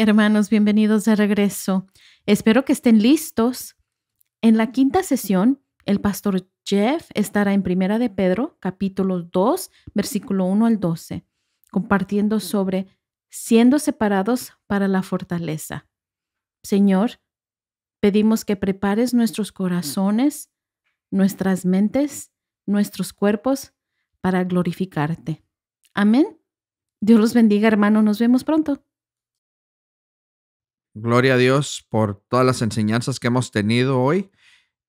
Hermanos, bienvenidos de regreso. Espero que estén listos. En la quinta sesión, el pastor Jeff estará en Primera de Pedro, capítulo 2, versículo 1 al 12, compartiendo sobre siendo separados para la fortaleza. Señor, pedimos que prepares nuestros corazones, nuestras mentes, nuestros cuerpos para glorificarte. Amén. Dios los bendiga, hermano. Nos vemos pronto. Gloria a Dios por todas las enseñanzas que hemos tenido hoy.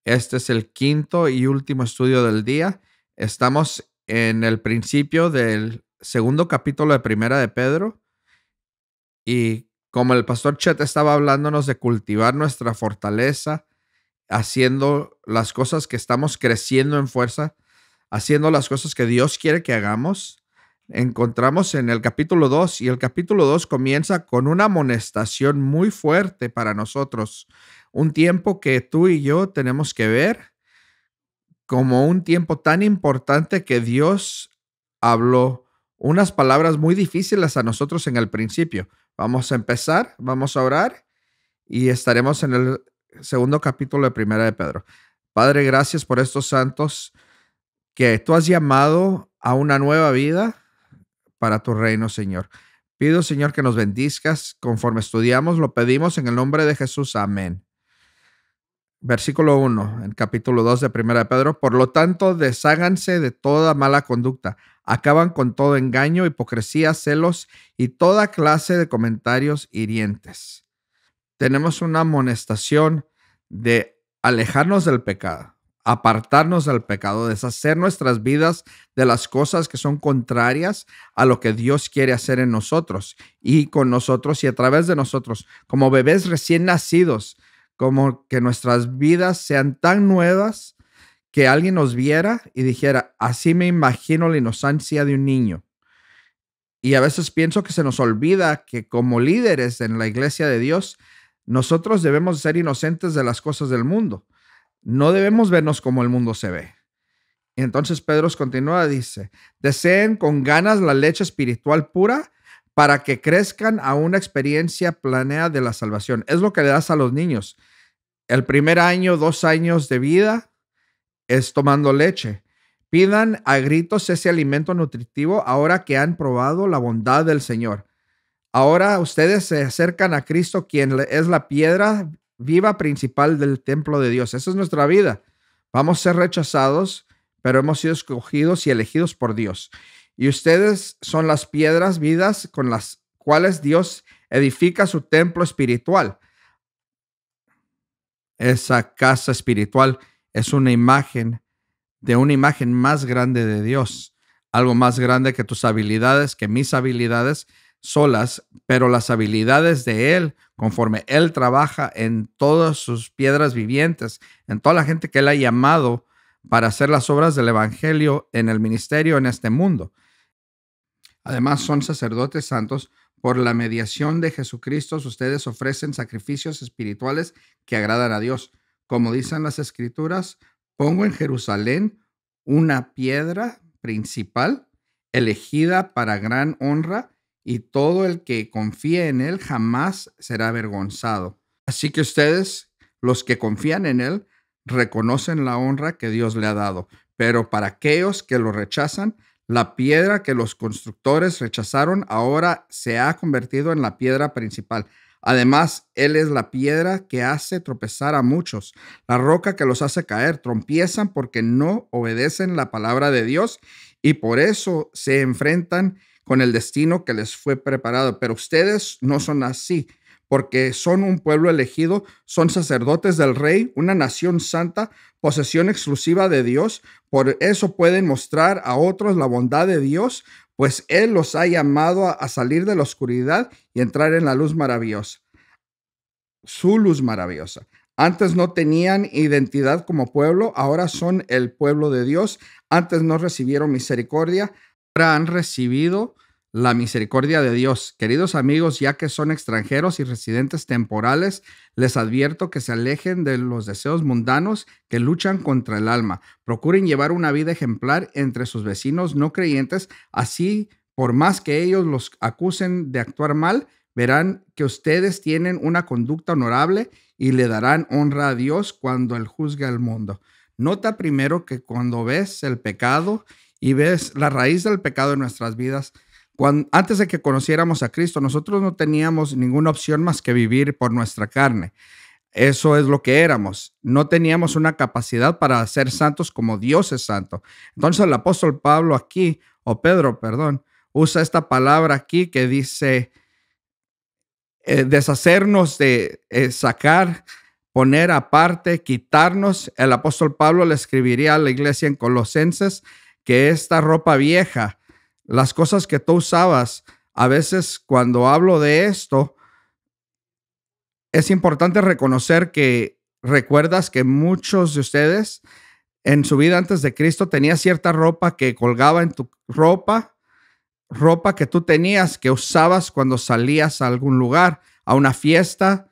Este es el quinto y último estudio del día. Estamos en el principio del segundo capítulo de Primera de Pedro. Y como el pastor Chet estaba hablándonos de cultivar nuestra fortaleza, haciendo las cosas que estamos creciendo en fuerza, haciendo las cosas que Dios quiere que hagamos, encontramos en el capítulo 2 y el capítulo 2 comienza con una amonestación muy fuerte para nosotros, un tiempo que tú y yo tenemos que ver como un tiempo tan importante que Dios habló unas palabras muy difíciles a nosotros en el principio. Vamos a empezar, vamos a orar y estaremos en el segundo capítulo de Primera de Pedro. Padre, gracias por estos santos que tú has llamado a una nueva vida, para tu reino, Señor. Pido, Señor, que nos bendizcas conforme estudiamos. Lo pedimos en el nombre de Jesús. Amén. Versículo 1, en capítulo 2 de 1 de Pedro. Por lo tanto, desháganse de toda mala conducta. Acaban con todo engaño, hipocresía, celos y toda clase de comentarios hirientes. Tenemos una amonestación de alejarnos del pecado apartarnos del pecado, deshacer nuestras vidas de las cosas que son contrarias a lo que Dios quiere hacer en nosotros y con nosotros y a través de nosotros, como bebés recién nacidos, como que nuestras vidas sean tan nuevas que alguien nos viera y dijera, así me imagino la inocencia de un niño. Y a veces pienso que se nos olvida que como líderes en la iglesia de Dios, nosotros debemos ser inocentes de las cosas del mundo no debemos vernos como el mundo se ve. entonces Pedro continúa, dice, deseen con ganas la leche espiritual pura para que crezcan a una experiencia planea de la salvación. Es lo que le das a los niños. El primer año, dos años de vida es tomando leche. Pidan a gritos ese alimento nutritivo ahora que han probado la bondad del Señor. Ahora ustedes se acercan a Cristo, quien es la piedra viva principal del templo de Dios. Esa es nuestra vida. Vamos a ser rechazados, pero hemos sido escogidos y elegidos por Dios. Y ustedes son las piedras vidas con las cuales Dios edifica su templo espiritual. Esa casa espiritual es una imagen de una imagen más grande de Dios, algo más grande que tus habilidades, que mis habilidades solas, pero las habilidades de Él conforme Él trabaja en todas sus piedras vivientes, en toda la gente que Él ha llamado para hacer las obras del Evangelio en el ministerio en este mundo. Además, son sacerdotes santos. Por la mediación de Jesucristo, ustedes ofrecen sacrificios espirituales que agradan a Dios. Como dicen las escrituras, pongo en Jerusalén una piedra principal elegida para gran honra y todo el que confíe en Él jamás será avergonzado. Así que ustedes, los que confían en Él, reconocen la honra que Dios le ha dado, pero para aquellos que lo rechazan, la piedra que los constructores rechazaron ahora se ha convertido en la piedra principal. Además, Él es la piedra que hace tropezar a muchos, la roca que los hace caer. Trompiezan porque no obedecen la palabra de Dios y por eso se enfrentan con el destino que les fue preparado. Pero ustedes no son así, porque son un pueblo elegido, son sacerdotes del rey, una nación santa, posesión exclusiva de Dios. Por eso pueden mostrar a otros la bondad de Dios, pues Él los ha llamado a, salir de la oscuridad y entrar en la luz maravillosa. Su luz maravillosa. Antes no tenían identidad como pueblo, ahora son el pueblo de Dios. Antes no recibieron misericordia, ahora han recibido la misericordia de Dios. Queridos amigos, ya que son extranjeros y residentes temporales, les advierto que se alejen de los deseos mundanos que luchan contra el alma. Procuren llevar una vida ejemplar entre sus vecinos no creyentes, así por más que ellos los acusen de actuar mal, verán que ustedes tienen una conducta honorable y le darán honra a Dios cuando Él juzgue al mundo. Nota primero que cuando ves el pecado y ves la raíz del pecado en nuestras vidas, antes de que conociéramos a Cristo, nosotros no teníamos ninguna opción más que vivir por nuestra carne. Eso es lo que éramos. No teníamos una capacidad para ser santos como Dios es santo. Entonces el apóstol Pablo aquí, o Pedro, perdón, usa esta palabra aquí que dice eh, deshacernos de eh, sacar, poner aparte, quitarnos. El apóstol Pablo le escribiría a la iglesia en Colosenses que esta ropa vieja las cosas que tú usabas. A veces cuando hablo de esto, es importante reconocer que recuerdas que muchos de ustedes en su vida antes de Cristo tenía cierta ropa que colgaba en tu ropa, ropa que tú tenías, que usabas cuando salías a algún lugar, a una fiesta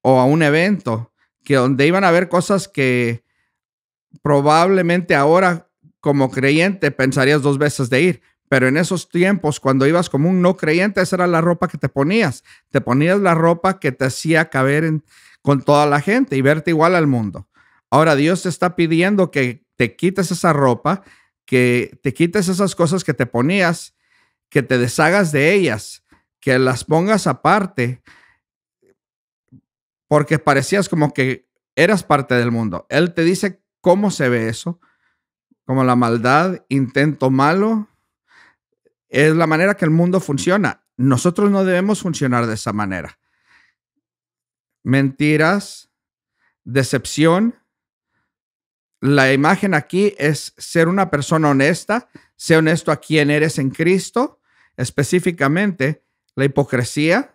o a un evento, que donde iban a haber cosas que probablemente ahora como creyente pensarías dos veces de ir. Pero en esos tiempos, cuando ibas como un no creyente, esa era la ropa que te ponías. Te ponías la ropa que te hacía caber con toda la gente y verte igual al mundo. Ahora Dios te está pidiendo que te quites esa ropa, que te quites esas cosas que te ponías, que te deshagas de ellas, que las pongas aparte, porque parecías como que eras parte del mundo. Él te dice cómo se ve eso, como la maldad, intento malo, es la manera que el mundo funciona. Nosotros no debemos funcionar de esa manera. Mentiras, decepción. La imagen aquí es ser una persona honesta, sé honesto a quien eres en Cristo, específicamente la hipocresía.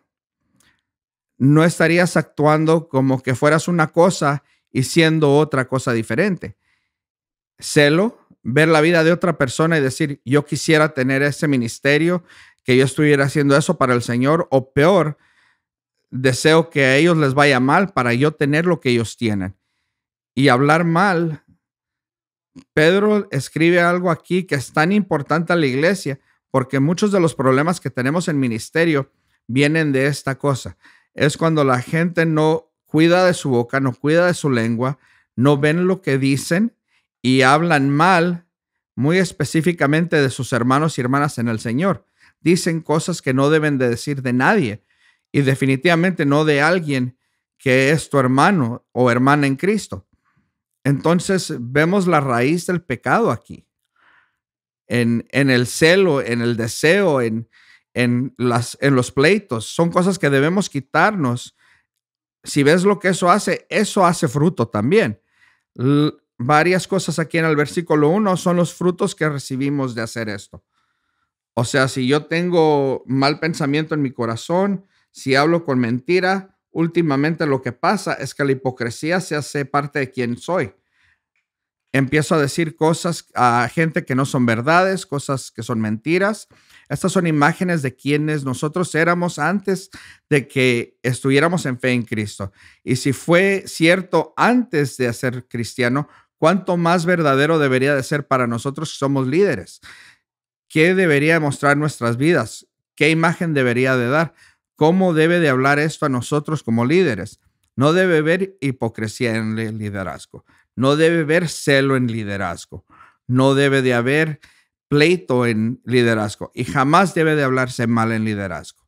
No estarías actuando como que fueras una cosa y siendo otra cosa diferente. Celo, ver la vida de otra persona y decir, yo quisiera tener ese ministerio, que yo estuviera haciendo eso para el Señor, o peor, deseo que a ellos les vaya mal para yo tener lo que ellos tienen. Y hablar mal, Pedro escribe algo aquí que es tan importante a la iglesia, porque muchos de los problemas que tenemos en ministerio vienen de esta cosa. Es cuando la gente no cuida de su boca, no cuida de su lengua, no ven lo que dicen y hablan mal muy específicamente de sus hermanos y hermanas en el Señor. Dicen cosas que no deben de decir de nadie y definitivamente no de alguien que es tu hermano o hermana en Cristo. Entonces vemos la raíz del pecado aquí, en, el celo, en el deseo, en, las, en los pleitos. Son cosas que debemos quitarnos. Si ves lo que eso hace, eso hace fruto también varias cosas aquí en el versículo 1 son los frutos que recibimos de hacer esto. O sea, si yo tengo mal pensamiento en mi corazón, si hablo con mentira, últimamente lo que pasa es que la hipocresía se hace parte de quien soy. Empiezo a decir cosas a gente que no son verdades, cosas que son mentiras. Estas son imágenes de quienes nosotros éramos antes de que estuviéramos en fe en Cristo. Y si fue cierto antes de ser cristiano, ¿Cuánto más verdadero debería de ser para nosotros que somos líderes? ¿Qué debería mostrar nuestras vidas? ¿Qué imagen debería de dar? ¿Cómo debe de hablar esto a nosotros como líderes? No debe haber hipocresía en el liderazgo. No debe haber celo en liderazgo. No debe de haber pleito en liderazgo. Y jamás debe de hablarse mal en liderazgo.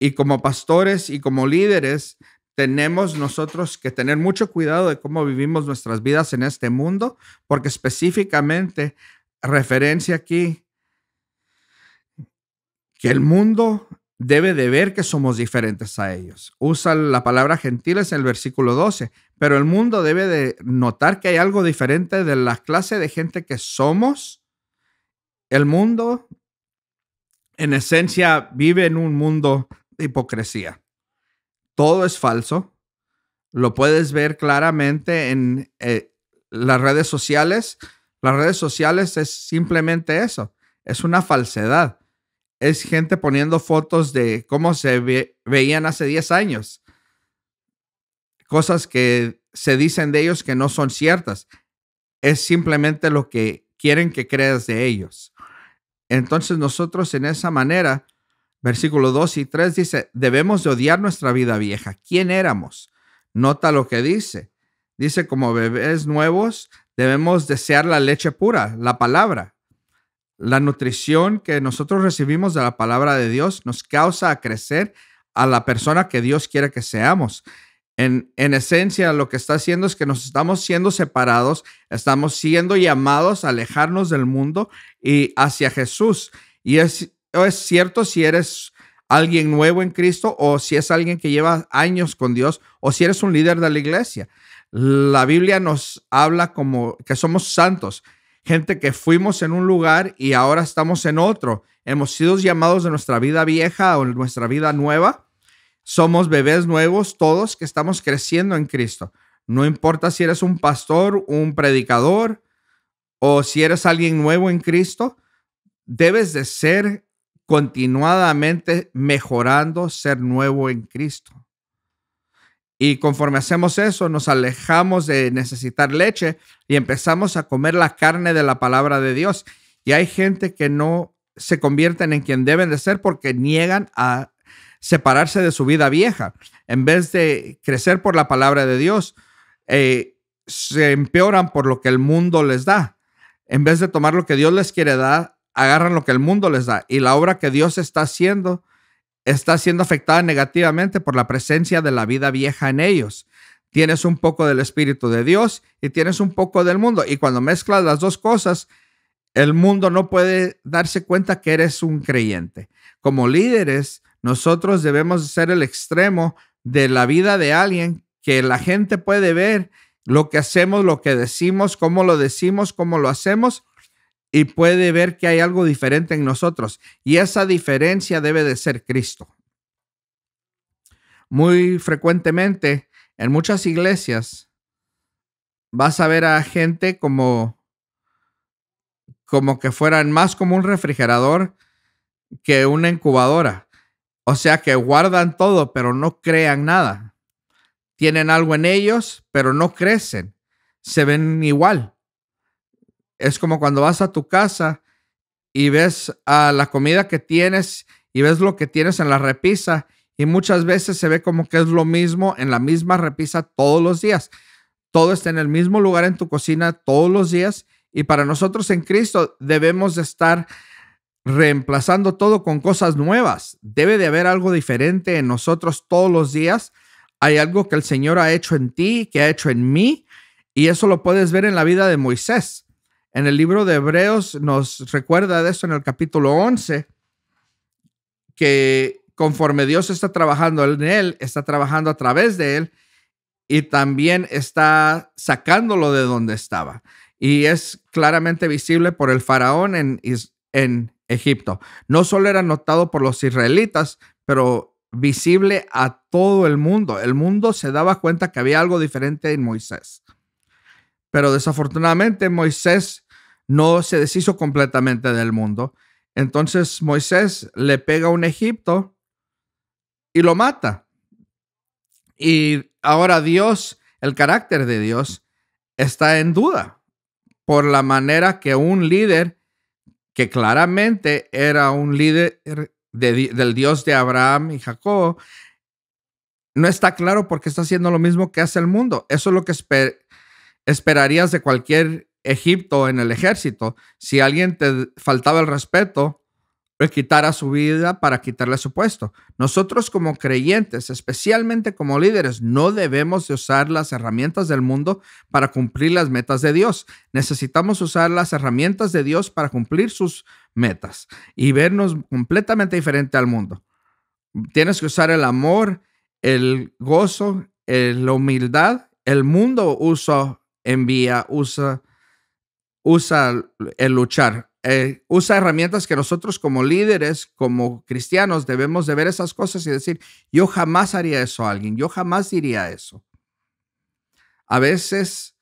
Y como pastores y como líderes, tenemos nosotros que tener mucho cuidado de cómo vivimos nuestras vidas en este mundo, porque específicamente referencia aquí que el mundo debe de ver que somos diferentes a ellos. Usa la palabra gentiles en el versículo 12, pero el mundo debe de notar que hay algo diferente de la clase de gente que somos. El mundo, en esencia, vive en un mundo de hipocresía todo es falso. Lo puedes ver claramente en eh, las redes sociales. Las redes sociales es simplemente eso, es una falsedad. Es gente poniendo fotos de cómo se veían hace 10 años. Cosas que se dicen de ellos que no son ciertas. Es simplemente lo que quieren que creas de ellos. Entonces nosotros en esa manera Versículo 2 y 3 dice, debemos de odiar nuestra vida vieja. ¿Quién éramos? Nota lo que dice. Dice, como bebés nuevos, debemos desear la leche pura, la palabra. La nutrición que nosotros recibimos de la palabra de Dios nos causa a crecer a la persona que Dios quiere que seamos. En, en, esencia, lo que está haciendo es que nos estamos siendo separados, estamos siendo llamados a alejarnos del mundo y hacia Jesús. Y es es cierto si eres alguien nuevo en Cristo o si es alguien que lleva años con Dios o si eres un líder de la iglesia. La Biblia nos habla como que somos santos, gente que fuimos en un lugar y ahora estamos en otro. Hemos sido llamados de nuestra vida vieja o nuestra vida nueva. Somos bebés nuevos todos que estamos creciendo en Cristo. No importa si eres un pastor, un predicador o si eres alguien nuevo en Cristo, debes de ser continuadamente mejorando, ser nuevo en Cristo. Y conforme hacemos eso, nos alejamos de necesitar leche y empezamos a comer la carne de la palabra de Dios. Y hay gente que no se convierten en quien deben de ser porque niegan a separarse de su vida vieja. En vez de crecer por la palabra de Dios, eh, se empeoran por lo que el mundo les da. En vez de tomar lo que Dios les quiere dar, agarran lo que el mundo les da. Y la obra que Dios está haciendo está siendo afectada negativamente por la presencia de la vida vieja en ellos. Tienes un poco del Espíritu de Dios y tienes un poco del mundo. Y cuando mezclas las dos cosas, el mundo no puede darse cuenta que eres un creyente. Como líderes, nosotros debemos ser el extremo de la vida de alguien que la gente puede ver lo que hacemos, lo que decimos, cómo lo decimos, cómo lo hacemos, y puede ver que hay algo diferente en nosotros. Y esa diferencia debe de ser Cristo. Muy frecuentemente en muchas iglesias vas a ver a gente como como que fueran más como un refrigerador que una incubadora. O sea que guardan todo, pero no crean nada. Tienen algo en ellos, pero no crecen. Se ven igual. Es como cuando vas a tu casa y ves a la comida que tienes y ves lo que tienes en la repisa y muchas veces se ve como que es lo mismo en la misma repisa todos los días. Todo está en el mismo lugar en tu cocina todos los días y para nosotros en Cristo debemos estar reemplazando todo con cosas nuevas. Debe de haber algo diferente en nosotros todos los días. Hay algo que el Señor ha hecho en ti, que ha hecho en mí, y eso lo puedes ver en la vida de Moisés. En el libro de Hebreos nos recuerda de eso en el capítulo 11, que conforme Dios está trabajando en él, está trabajando a través de él y también está sacándolo de donde estaba. Y es claramente visible por el faraón en, en Egipto. No solo era notado por los israelitas, pero visible a todo el mundo. El mundo se daba cuenta que había algo diferente en Moisés. Pero desafortunadamente Moisés no se deshizo completamente del mundo. Entonces Moisés le pega a un Egipto y lo mata. Y ahora Dios, el carácter de Dios, está en duda por la manera que un líder, que claramente era un líder del Dios de Abraham y Jacob, no está claro porque está haciendo lo mismo que hace el mundo. Eso es lo que esperarías de cualquier Egipto en el ejército, si alguien te faltaba el respeto, le pues quitara su vida para quitarle su puesto. Nosotros como creyentes, especialmente como líderes, no debemos usar las herramientas del mundo para cumplir las metas de Dios. Necesitamos usar las herramientas de Dios para cumplir sus metas y vernos completamente diferente al mundo. Tienes que usar el amor, el gozo, eh, la humildad. El mundo usa, envía, usa usa el luchar. Eh, usa herramientas que nosotros como líderes, como cristianos, debemos de ver esas cosas y decir, yo jamás haría eso a alguien, yo jamás diría eso. A veces,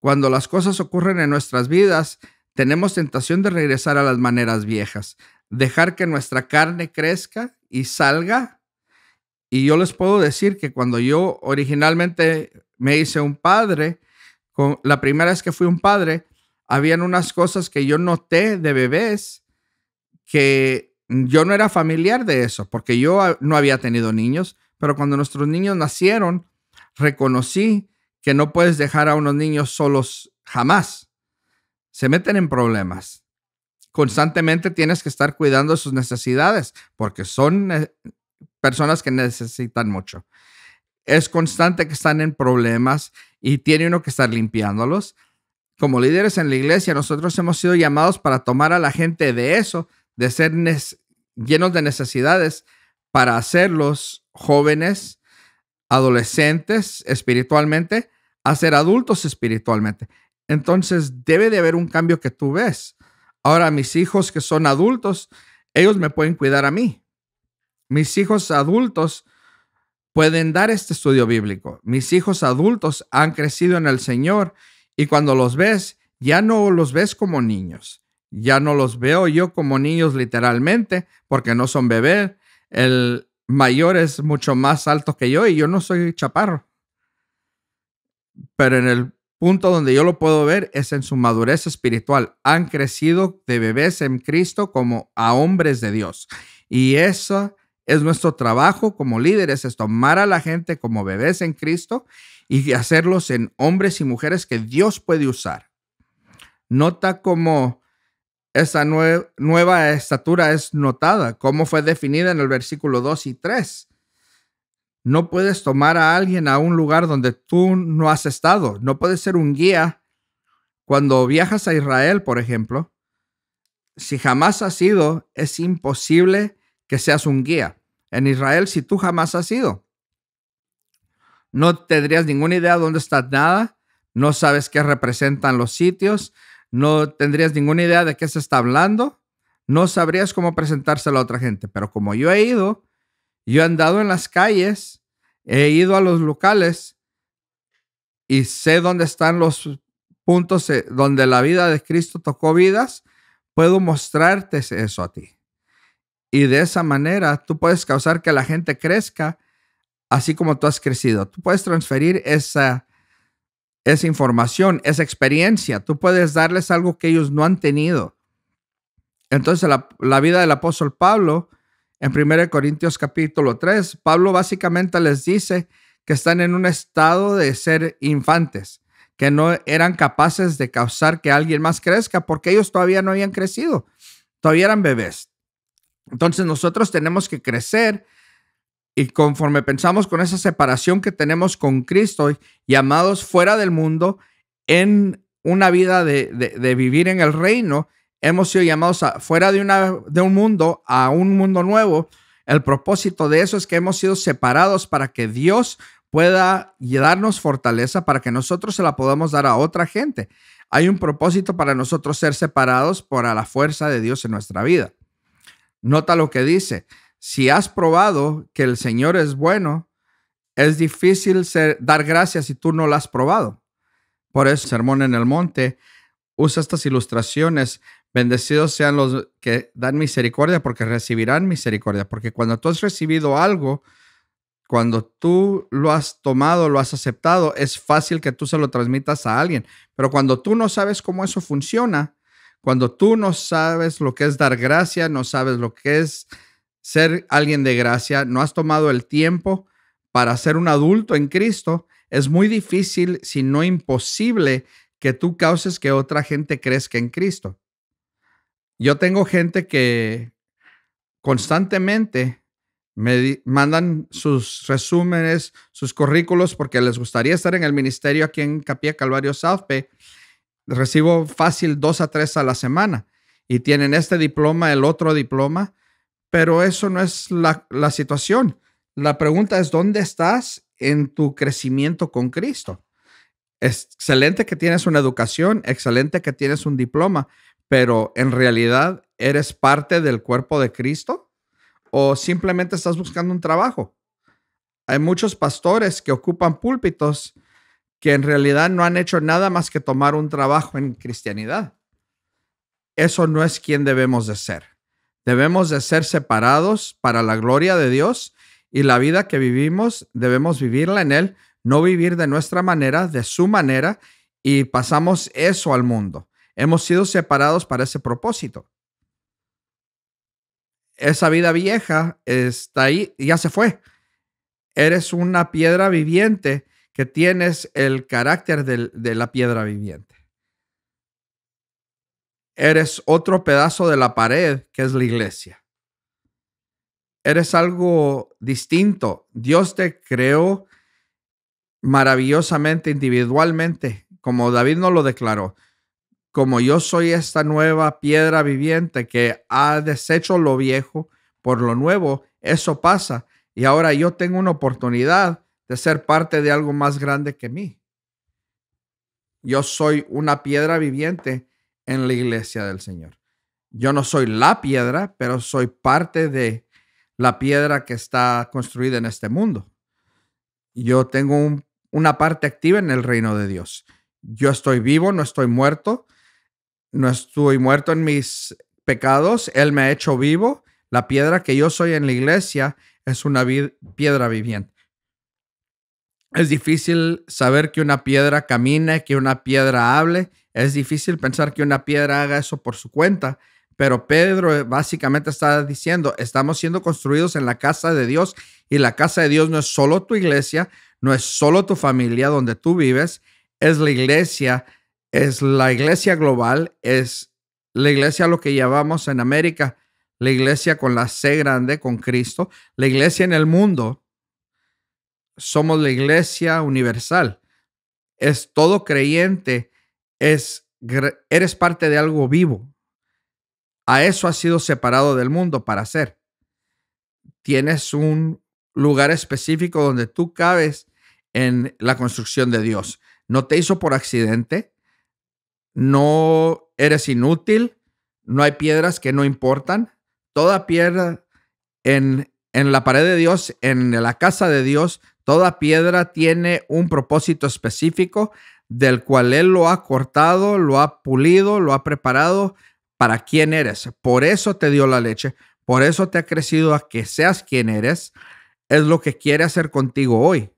cuando las cosas ocurren en nuestras vidas, tenemos tentación de regresar a las maneras viejas, dejar que nuestra carne crezca y salga. Y yo les puedo decir que cuando yo originalmente me hice un padre, con, la primera vez que fui un padre, habían unas cosas que yo noté de bebés que yo no era familiar de eso, porque yo no había tenido niños, pero cuando nuestros niños nacieron, reconocí que no puedes dejar a unos niños solos jamás. Se meten en problemas. Constantemente tienes que estar cuidando sus necesidades, porque son personas que necesitan mucho. Es constante que están en problemas y tiene uno que estar limpiándolos como líderes en la iglesia, nosotros hemos sido llamados para tomar a la gente de eso, de ser llenos de necesidades, para hacerlos jóvenes, adolescentes espiritualmente, a ser adultos espiritualmente. Entonces debe de haber un cambio que tú ves. Ahora, mis hijos que son adultos, ellos me pueden cuidar a mí. Mis hijos adultos pueden dar este estudio bíblico. Mis hijos adultos han crecido en el Señor y cuando los ves, ya no los ves como niños. Ya no los veo yo como niños literalmente, porque no son bebés. El mayor es mucho más alto que yo y yo no soy chaparro. Pero en el punto donde yo lo puedo ver es en su madurez espiritual. Han crecido de bebés en Cristo como a hombres de Dios. Y eso es nuestro trabajo como líderes, es tomar a la gente como bebés en Cristo y hacerlos en hombres y mujeres que Dios puede usar. Nota cómo esa nueva estatura es notada, cómo fue definida en el versículo 2 y 3. No puedes tomar a alguien a un lugar donde tú no has estado. No puedes ser un guía cuando viajas a Israel, por ejemplo. Si jamás has ido, es imposible que seas un guía. En Israel, si tú jamás has ido no tendrías ninguna idea dónde está nada, no sabes qué representan los sitios, no tendrías ninguna idea de qué se está hablando, no sabrías cómo presentárselo a otra gente. Pero como yo he ido, yo he andado en las calles, he ido a los locales y sé dónde están los puntos eh, donde la vida de Cristo tocó vidas, puedo mostrarte eso a ti. Y de esa manera tú puedes causar que la gente crezca así como tú has crecido. Tú puedes transferir esa, esa información, esa experiencia. Tú puedes darles algo que ellos no han tenido. Entonces, la, vida del apóstol Pablo, en 1 Corintios capítulo 3, Pablo básicamente les dice que están en un estado de ser infantes, que no eran capaces de causar que alguien más crezca porque ellos todavía no habían crecido, todavía eran bebés. Entonces nosotros tenemos que crecer y conforme pensamos con esa separación que tenemos con Cristo, llamados fuera del mundo, en una vida de, vivir en el reino, hemos sido llamados fuera de, una, de un mundo a un mundo nuevo. El propósito de eso es que hemos sido separados para que Dios pueda darnos fortaleza para que nosotros se la podamos dar a otra gente. Hay un propósito para nosotros ser separados por la fuerza de Dios en nuestra vida. Nota lo que dice. Si has probado que el Señor es bueno, es difícil dar gracias si tú no lo has probado. Por eso, Sermón en el Monte usa estas ilustraciones. Bendecidos sean los que dan misericordia porque recibirán misericordia. Porque cuando tú has recibido algo, cuando tú lo has tomado, lo has aceptado, es fácil que tú se lo transmitas a alguien. Pero cuando tú no sabes cómo eso funciona, cuando tú no sabes lo que es dar gracia, no sabes lo que es ser alguien de gracia, no has tomado el tiempo para ser un adulto en Cristo, es muy difícil, si no imposible, que tú causes que otra gente crezca en Cristo. Yo tengo gente que constantemente me mandan sus resúmenes, sus currículos, porque les gustaría estar en el ministerio aquí en Capilla Calvario South Recibo fácil dos a tres a la semana y tienen este diploma, el otro diploma, pero eso no es la, situación. La pregunta es, ¿dónde estás en tu crecimiento con Cristo? Excelente que tienes una educación, excelente que tienes un diploma, pero en realidad eres parte del cuerpo de Cristo o simplemente estás buscando un trabajo. Hay muchos pastores que ocupan púlpitos que en realidad no han hecho nada más que tomar un trabajo en cristianidad. Eso no es quien debemos de ser. Debemos de ser separados para la gloria de Dios y la vida que vivimos debemos vivirla en Él, no vivir de nuestra manera, de su manera, y pasamos eso al mundo. Hemos sido separados para ese propósito. Esa vida vieja está ahí, ya se fue. Eres una piedra viviente que tienes el carácter de la piedra viviente. Eres otro pedazo de la pared que es la iglesia. Eres algo distinto. Dios te creó maravillosamente, individualmente, como David nos lo declaró. Como yo soy esta nueva piedra viviente que ha deshecho lo viejo por lo nuevo, eso pasa. Y ahora yo tengo una oportunidad de ser parte de algo más grande que mí. Yo soy una piedra viviente en la iglesia del Señor. Yo no soy la piedra, pero soy parte de la piedra que está construida en este mundo. Yo tengo una parte activa en el reino de Dios. Yo estoy vivo, no estoy muerto, no estoy muerto en mis pecados, Él me ha hecho vivo. La piedra que yo soy en la iglesia es una piedra viviente. Es difícil saber que una piedra camine, que una piedra hable. Es difícil pensar que una piedra haga eso por su cuenta, pero Pedro eh, básicamente está diciendo, estamos siendo construidos en la casa de Dios y la casa de Dios no es solo tu iglesia, no es solo tu familia donde tú vives, es la iglesia, es la iglesia global, es la iglesia lo que llamamos en América, la iglesia con la C grande, con Cristo, la iglesia en el mundo. Somos la iglesia universal. Es todo creyente es, eres parte de algo vivo. A eso has sido separado del mundo para ser. Tienes un lugar específico donde tú cabes en la construcción de Dios. No te hizo por accidente, no eres inútil, no hay piedras que no importan. Toda piedra en, en la pared de Dios, en la casa de Dios, toda piedra tiene un propósito específico del cual Él lo ha cortado, lo ha pulido, lo ha preparado para quien eres. Por eso te dio la leche, por eso te ha crecido a que seas quien eres. Es lo que quiere hacer contigo hoy.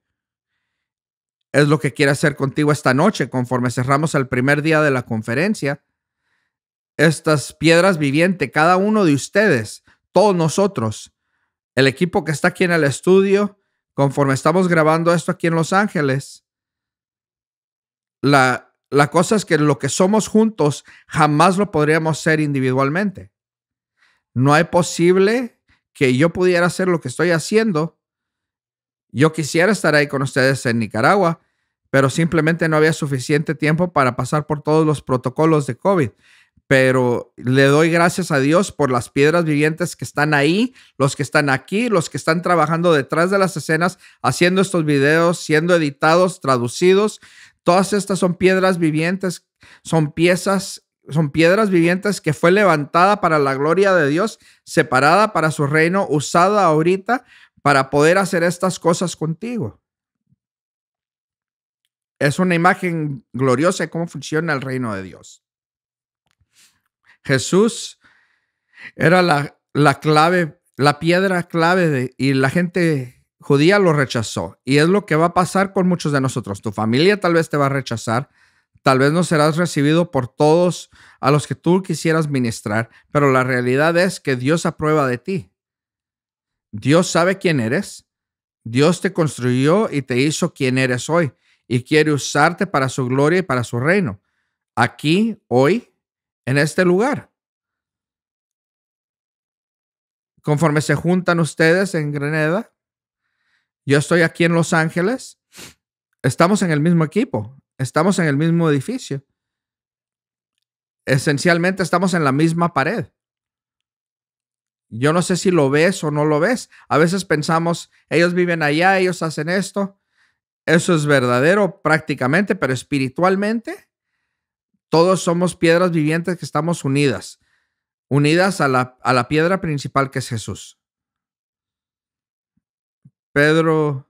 Es lo que quiere hacer contigo esta noche, conforme cerramos el primer día de la conferencia. Estas piedras vivientes, cada uno de ustedes, todos nosotros, el equipo que está aquí en el estudio, conforme estamos grabando esto aquí en Los Ángeles, la, cosa es que lo que somos juntos jamás lo podríamos ser individualmente. No es posible que yo pudiera hacer lo que estoy haciendo. Yo quisiera estar ahí con ustedes en Nicaragua, pero simplemente no había suficiente tiempo para pasar por todos los protocolos de COVID. Pero le doy gracias a Dios por las piedras vivientes que están ahí, los que están aquí, los que están trabajando detrás de las escenas, haciendo estos videos, siendo editados, traducidos, Todas estas son piedras vivientes, son piezas, son piedras vivientes que fue levantada para la gloria de Dios, separada para su reino, usada ahorita para poder hacer estas cosas contigo. Es una imagen gloriosa de cómo funciona el reino de Dios. Jesús era la, clave, la piedra clave y la gente judía lo rechazó. Y es lo que va a pasar con muchos de nosotros. Tu familia tal vez te va a rechazar. Tal vez no serás recibido por todos a los que tú quisieras ministrar, pero la realidad es que Dios aprueba de ti. Dios sabe quién eres. Dios te construyó y te hizo quien eres hoy y quiere usarte para su gloria y para su reino. Aquí, hoy, en este lugar. Conforme se juntan ustedes en Grenada, yo estoy aquí en Los Ángeles, estamos en el mismo equipo, estamos en el mismo edificio. Esencialmente estamos en la misma pared. Yo no sé si lo ves o no lo ves. A veces pensamos, ellos viven allá, ellos hacen esto. Eso es verdadero prácticamente, pero espiritualmente todos somos piedras vivientes que estamos unidas, unidas a la, a la piedra principal que es Jesús. Pedro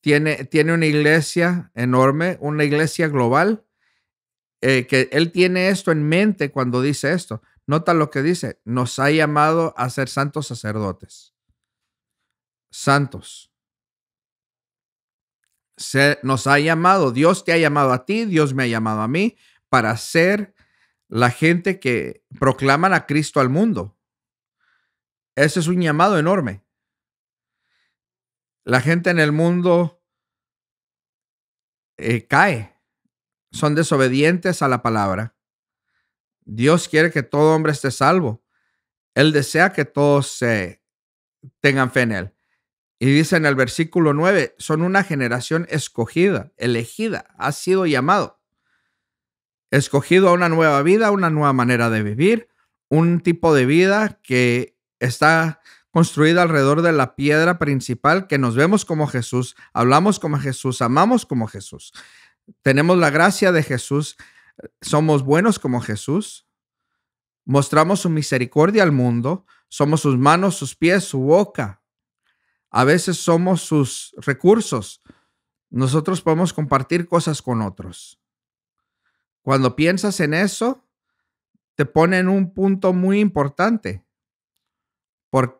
tiene, tiene una iglesia enorme, una iglesia global, eh, que él tiene esto en mente cuando dice esto. Nota lo que dice, nos ha llamado a ser santos sacerdotes. Santos. Se, nos ha llamado, Dios te ha llamado a ti, Dios me ha llamado a mí para ser la gente que proclaman a Cristo al mundo. Ese es un llamado enorme la gente en el mundo eh, cae. Son desobedientes a la palabra. Dios quiere que todo hombre esté salvo. Él desea que todos tengan fe en Él. Y dice en el versículo 9, son una generación escogida, elegida, ha sido llamado. Escogido a una nueva vida, una nueva manera de vivir, un tipo de vida que está construida alrededor de la piedra principal, que nos vemos como Jesús, hablamos como Jesús, amamos como Jesús, tenemos la gracia de Jesús, somos buenos como Jesús, mostramos su misericordia al mundo, somos sus manos, sus pies, su boca. A veces somos sus recursos. Nosotros podemos compartir cosas con otros. Cuando piensas en eso, te pone en un punto muy importante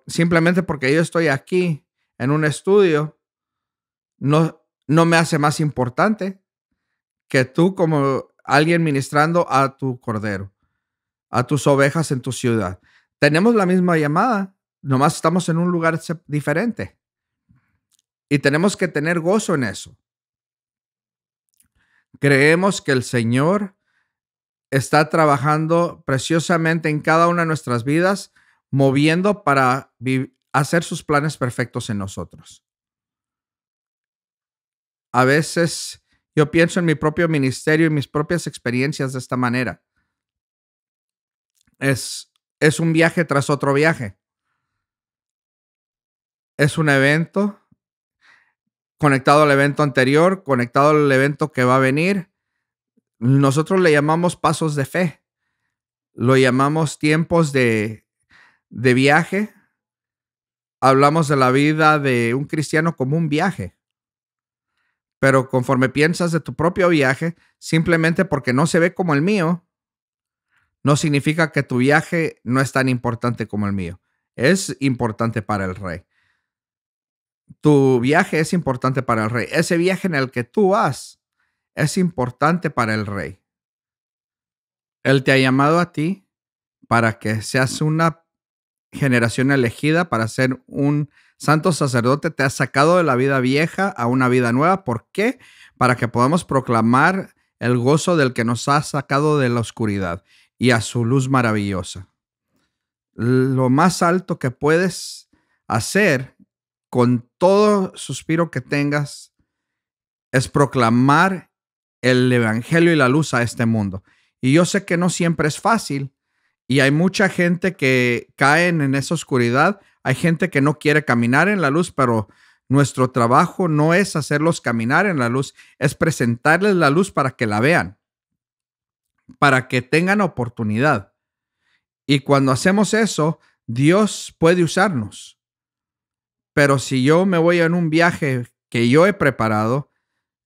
simplemente porque yo estoy aquí en un estudio, no, no me hace más importante que tú como alguien ministrando a tu cordero, a tus ovejas en tu ciudad. Tenemos la misma llamada, nomás estamos en un lugar diferente. Y tenemos que tener gozo en eso. Creemos que el Señor está trabajando preciosamente en cada una de nuestras vidas moviendo para hacer sus planes perfectos en nosotros. A veces yo pienso en mi propio ministerio y mis propias experiencias de esta manera. Es, es un viaje tras otro viaje. Es un evento conectado al evento anterior, conectado al evento que va a venir. Nosotros le llamamos pasos de fe. Lo llamamos tiempos de de viaje, hablamos de la vida de un cristiano como un viaje. Pero conforme piensas de tu propio viaje, simplemente porque no se ve como el mío, no significa que tu viaje no es tan importante como el mío. Es importante para el rey. Tu viaje es importante para el rey. Ese viaje en el que tú vas es importante para el rey. Él te ha llamado a ti para que seas una generación elegida para ser un santo sacerdote, te ha sacado de la vida vieja a una vida nueva. ¿Por qué? Para que podamos proclamar el gozo del que nos ha sacado de la oscuridad y a su luz maravillosa. Lo más alto que puedes hacer con todo suspiro que tengas es proclamar el Evangelio y la luz a este mundo. Y yo sé que no siempre es fácil, y hay mucha gente que caen en esa oscuridad. Hay gente que no quiere caminar en la luz, pero nuestro trabajo no es hacerlos caminar en la luz, es presentarles la luz para que la vean, para que tengan oportunidad. Y cuando hacemos eso, Dios puede usarnos. Pero si yo me voy en un viaje que yo he preparado,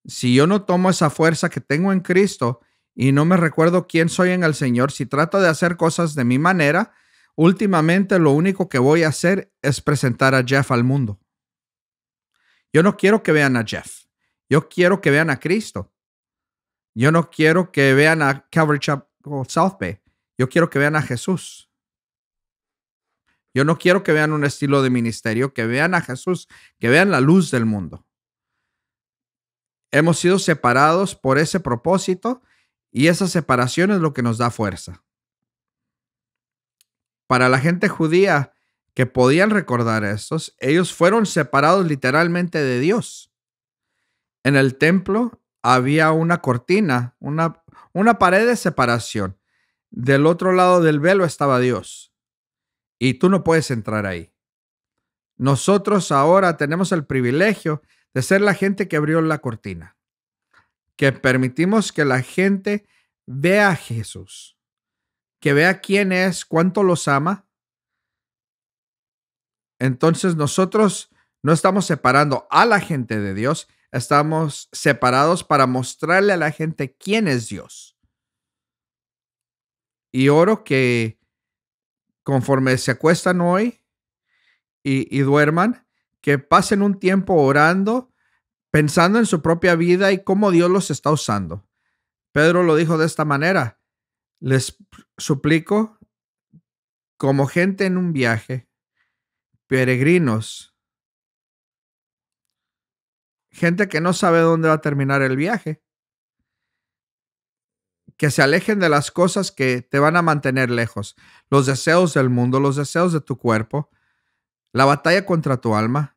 si yo no tomo esa fuerza que tengo en Cristo, y no me recuerdo quién soy en el Señor, si trato de hacer cosas de mi manera, últimamente lo único que voy a hacer es presentar a Jeff al mundo. Yo no quiero que vean a Jeff. Yo quiero que vean a Cristo. Yo no quiero que vean a Calvary Chapel South Bay. Yo quiero que vean a Jesús. Yo no quiero que vean un estilo de ministerio, que vean a Jesús, que vean la luz del mundo. Hemos sido separados por ese propósito y esa separación es lo que nos da fuerza. Para la gente judía que podían recordar estos, ellos fueron separados literalmente de Dios. En el templo había una cortina, una, una pared de separación. Del otro lado del velo estaba Dios. Y tú no puedes entrar ahí. Nosotros ahora tenemos el privilegio de ser la gente que abrió la cortina que permitimos que la gente vea a Jesús, que vea quién es, cuánto los ama, entonces nosotros no estamos separando a la gente de Dios, estamos separados para mostrarle a la gente quién es Dios. Y oro que conforme se acuestan hoy y, y duerman, que pasen un tiempo orando pensando en su propia vida y cómo Dios los está usando. Pedro lo dijo de esta manera, les suplico, como gente en un viaje, peregrinos, gente que no sabe dónde va a terminar el viaje, que se alejen de las cosas que te van a mantener lejos, los deseos del mundo, los deseos de tu cuerpo, la batalla contra tu alma,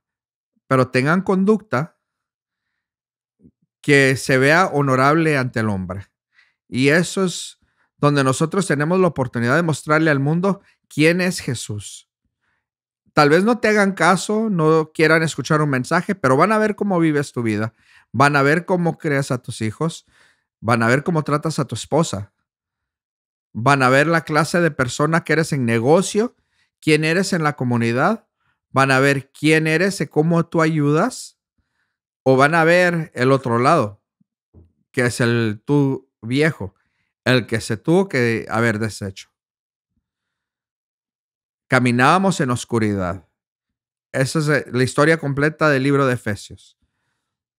pero tengan conducta que se vea honorable ante el hombre. Y eso es donde nosotros tenemos la oportunidad de mostrarle al mundo quién es Jesús. Tal vez no te hagan caso, no quieran escuchar un mensaje, pero van a ver cómo vives tu vida, van a ver cómo creas a tus hijos, van a ver cómo tratas a tu esposa, van a ver la clase de persona que eres en negocio, quién eres en la comunidad, van a ver quién eres y cómo tú ayudas o van a ver el otro lado, que es el tú viejo, el que se tuvo que haber deshecho. Caminábamos en oscuridad. Esa es eh, la historia completa del libro de Efesios.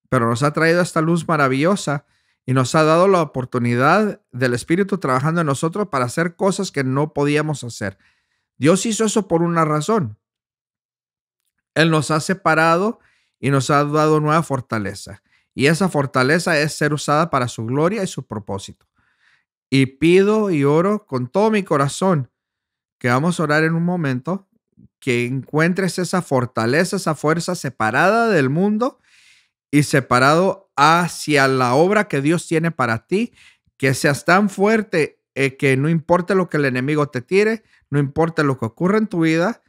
Pero nos ha traído esta luz maravillosa y nos ha dado la oportunidad del Espíritu trabajando en nosotros para hacer cosas que no podíamos hacer. Dios hizo eso por una razón. Él nos ha separado y nos ha dado nueva fortaleza. Y esa fortaleza es ser usada para su gloria y su propósito. Y pido y oro con todo mi corazón que vamos a orar en un momento, que encuentres esa fortaleza, esa fuerza separada del mundo y separado hacia la obra que Dios tiene para ti, que seas tan fuerte eh, que no importa lo que el enemigo te tire, no importa lo que ocurra en tu vida,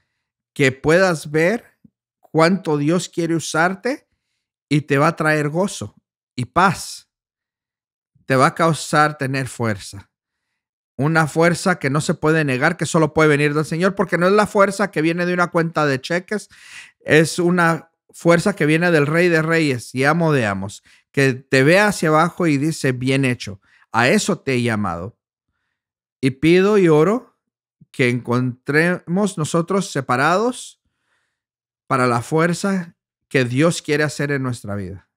que puedas ver cuánto Dios quiere usarte y te va a traer gozo y paz. Te va a causar tener fuerza. Una fuerza que no se puede negar, que solo puede venir del Señor, porque no es la fuerza que viene de una cuenta de cheques, es una fuerza que viene del Rey de Reyes y amo de amos, que te ve hacia abajo y dice, bien hecho, a eso te he llamado. Y pido y oro que encontremos nosotros separados para la fuerza que Dios quiere hacer en nuestra vida.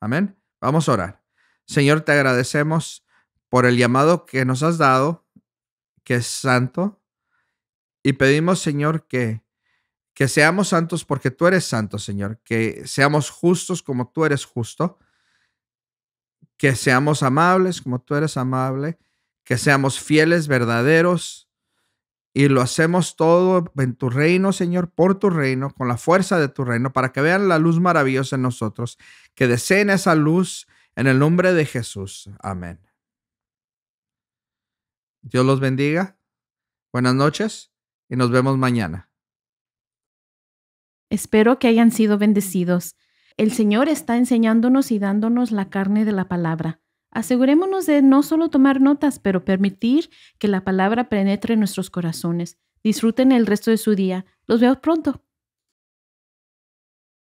Amén. Vamos a orar. Señor, te agradecemos por el llamado que nos has dado, que es santo, y pedimos, Señor, que, que seamos santos porque tú eres santo, Señor, que seamos justos como tú eres justo, que seamos amables como tú eres amable, que seamos fieles, verdaderos, y lo hacemos todo en tu reino, Señor, por tu reino, con la fuerza de tu reino, para que vean la luz maravillosa en nosotros, que deseen esa luz en el nombre de Jesús. Amén. Dios los bendiga. Buenas noches y nos vemos mañana. Espero que hayan sido bendecidos. El Señor está enseñándonos y dándonos la carne de la palabra. Asegurémonos de no solo tomar notas, pero permitir que la palabra penetre en nuestros corazones. Disfruten el resto de su día. Los veo pronto.